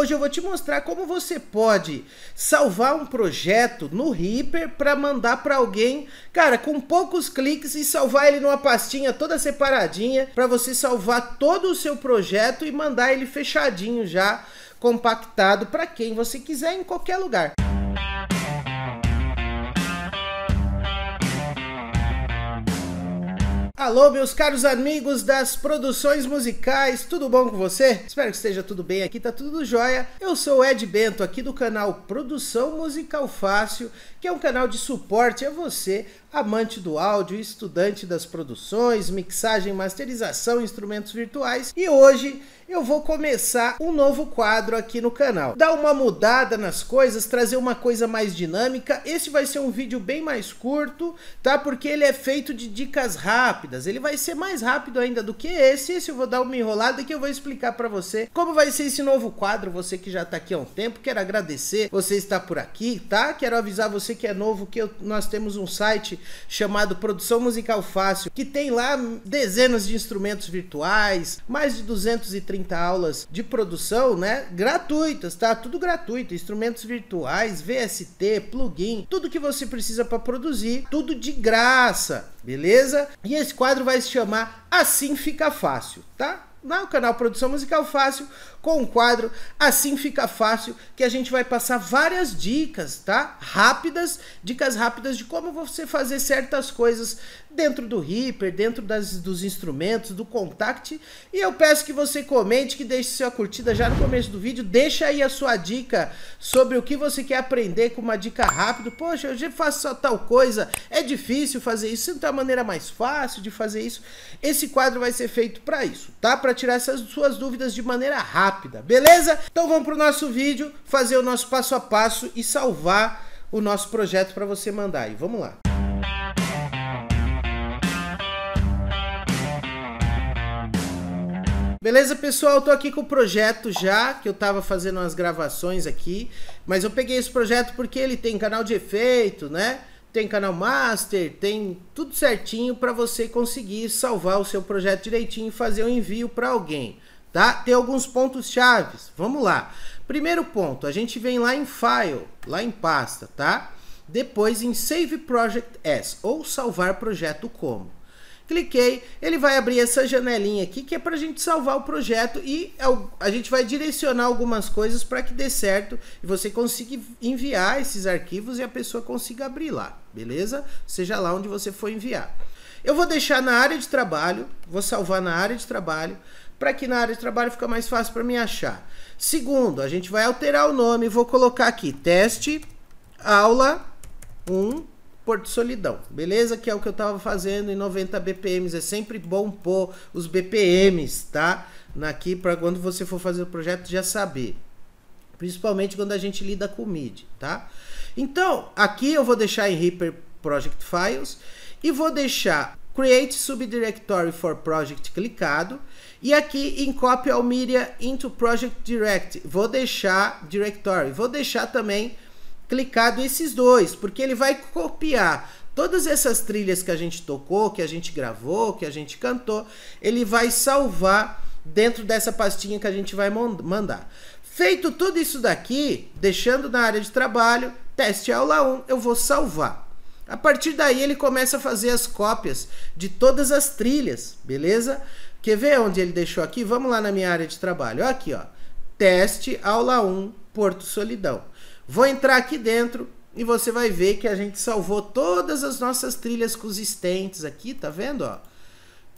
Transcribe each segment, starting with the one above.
Hoje eu vou te mostrar como você pode salvar um projeto no Reaper para mandar para alguém, cara, com poucos cliques e salvar ele numa pastinha toda separadinha para você salvar todo o seu projeto e mandar ele fechadinho já compactado para quem você quiser em qualquer lugar. Alô, meus caros amigos das produções musicais, tudo bom com você? Espero que esteja tudo bem aqui, tá tudo jóia. Eu sou o Ed Bento, aqui do canal Produção Musical Fácil, que é um canal de suporte a você, amante do áudio, estudante das produções, mixagem, masterização, instrumentos virtuais. E hoje eu vou começar um novo quadro aqui no canal. Dar uma mudada nas coisas, trazer uma coisa mais dinâmica. Esse vai ser um vídeo bem mais curto, tá? Porque ele é feito de dicas rápidas rápidas. Ele vai ser mais rápido ainda do que esse. Esse eu vou dar uma enrolada que eu vou explicar para você como vai ser esse novo quadro. Você que já tá aqui há um tempo, quero agradecer você estar por aqui, tá? Quero avisar você que é novo que eu, nós temos um site chamado Produção Musical Fácil, que tem lá dezenas de instrumentos virtuais, mais de 230 aulas de produção, né? Gratuitas, tá? Tudo gratuito, instrumentos virtuais, VST, plugin, tudo que você precisa para produzir, tudo de graça beleza? E esse quadro vai se chamar Assim Fica Fácil, tá? no canal Produção Musical Fácil, com o quadro Assim Fica Fácil, que a gente vai passar várias dicas, tá? Rápidas, dicas rápidas de como você fazer certas coisas dentro do Reaper, dentro das, dos instrumentos, do Contact. E eu peço que você comente, que deixe sua curtida já no começo do vídeo, deixa aí a sua dica sobre o que você quer aprender com uma dica rápida. Poxa, eu já faço só tal coisa, é difícil fazer isso, não tem é uma maneira mais fácil de fazer isso? Esse quadro vai ser feito para isso, tá? Para tirar essas suas dúvidas de maneira rápida rápida, beleza? Então vamos para o nosso vídeo, fazer o nosso passo a passo e salvar o nosso projeto para você mandar aí. Vamos lá. Beleza, pessoal? Tô aqui com o projeto já, que eu tava fazendo umas gravações aqui, mas eu peguei esse projeto porque ele tem canal de efeito, né? Tem canal master, tem tudo certinho para você conseguir salvar o seu projeto direitinho e fazer o um envio para alguém tá? Tem alguns pontos chaves. Vamos lá. Primeiro ponto, a gente vem lá em File, lá em pasta, tá? Depois em Save Project As, ou salvar projeto como. Cliquei, ele vai abrir essa janelinha aqui que é para a gente salvar o projeto e a gente vai direcionar algumas coisas para que dê certo e você consiga enviar esses arquivos e a pessoa consiga abrir lá, beleza? Seja lá onde você for enviar. Eu vou deixar na área de trabalho, vou salvar na área de trabalho para que na área de trabalho fica mais fácil para me achar. Segundo, a gente vai alterar o nome, vou colocar aqui teste aula 1 Porto Solidão, beleza? Que é o que eu estava fazendo em 90 BPMs, é sempre bom pôr os BPMs, tá? naqui para quando você for fazer o projeto já saber, principalmente quando a gente lida com MIDI, tá? Então, aqui eu vou deixar em Reaper Project Files e vou deixar Create Subdirectory for Project clicado. E aqui em Copy All Media into Project Direct, vou deixar Directory, vou deixar também clicado esses dois, porque ele vai copiar todas essas trilhas que a gente tocou, que a gente gravou, que a gente cantou, ele vai salvar dentro dessa pastinha que a gente vai mandar. Feito tudo isso daqui, deixando na área de trabalho, teste aula 1, eu vou salvar. A partir daí ele começa a fazer as cópias de todas as trilhas, beleza? Quer ver onde ele deixou aqui? Vamos lá na minha área de trabalho. Olha aqui, ó. Teste aula 1, Porto Solidão. Vou entrar aqui dentro e você vai ver que a gente salvou todas as nossas trilhas consistentes aqui, tá vendo, ó?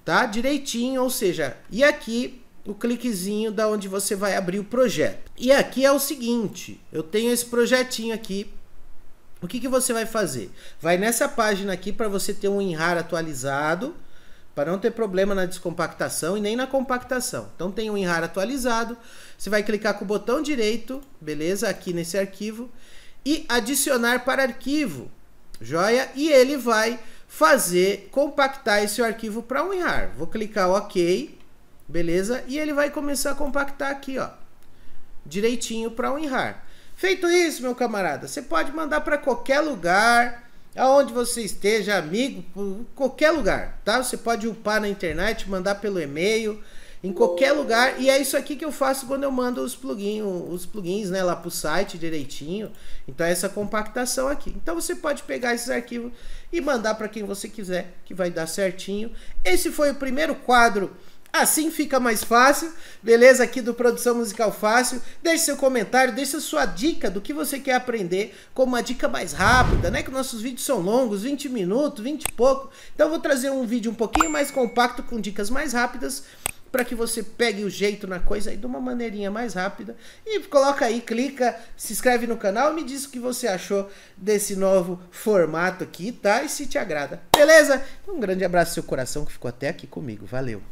Tá direitinho, ou seja, e aqui o cliquezinho da onde você vai abrir o projeto. E aqui é o seguinte, eu tenho esse projetinho aqui o que, que você vai fazer? Vai nessa página aqui para você ter um WinRAR atualizado, para não ter problema na descompactação e nem na compactação. Então tem um WinRAR atualizado, você vai clicar com o botão direito, beleza? Aqui nesse arquivo e adicionar para arquivo, joia? E ele vai fazer, compactar esse arquivo para o WinRAR. Vou clicar OK, beleza? E ele vai começar a compactar aqui, ó, direitinho para o WinRAR. Feito isso, meu camarada, você pode mandar para qualquer lugar, aonde você esteja, amigo, qualquer lugar, tá? Você pode upar na internet, mandar pelo e-mail, em qualquer lugar. E é isso aqui que eu faço quando eu mando os plugins, os plugins, né, lá pro site direitinho. Então é essa compactação aqui. Então você pode pegar esses arquivos e mandar para quem você quiser, que vai dar certinho. Esse foi o primeiro quadro Assim fica mais fácil, beleza? Aqui do Produção Musical Fácil. Deixe seu comentário, deixe sua dica do que você quer aprender, como uma dica mais rápida, né? Que nossos vídeos são longos, 20 minutos, 20 e pouco. Então vou trazer um vídeo um pouquinho mais compacto, com dicas mais rápidas, para que você pegue o jeito na coisa aí de uma maneirinha mais rápida. E coloca aí, clica, se inscreve no canal, me diz o que você achou desse novo formato aqui, tá? E se te agrada, beleza? Um grande abraço ao seu coração que ficou até aqui comigo. Valeu!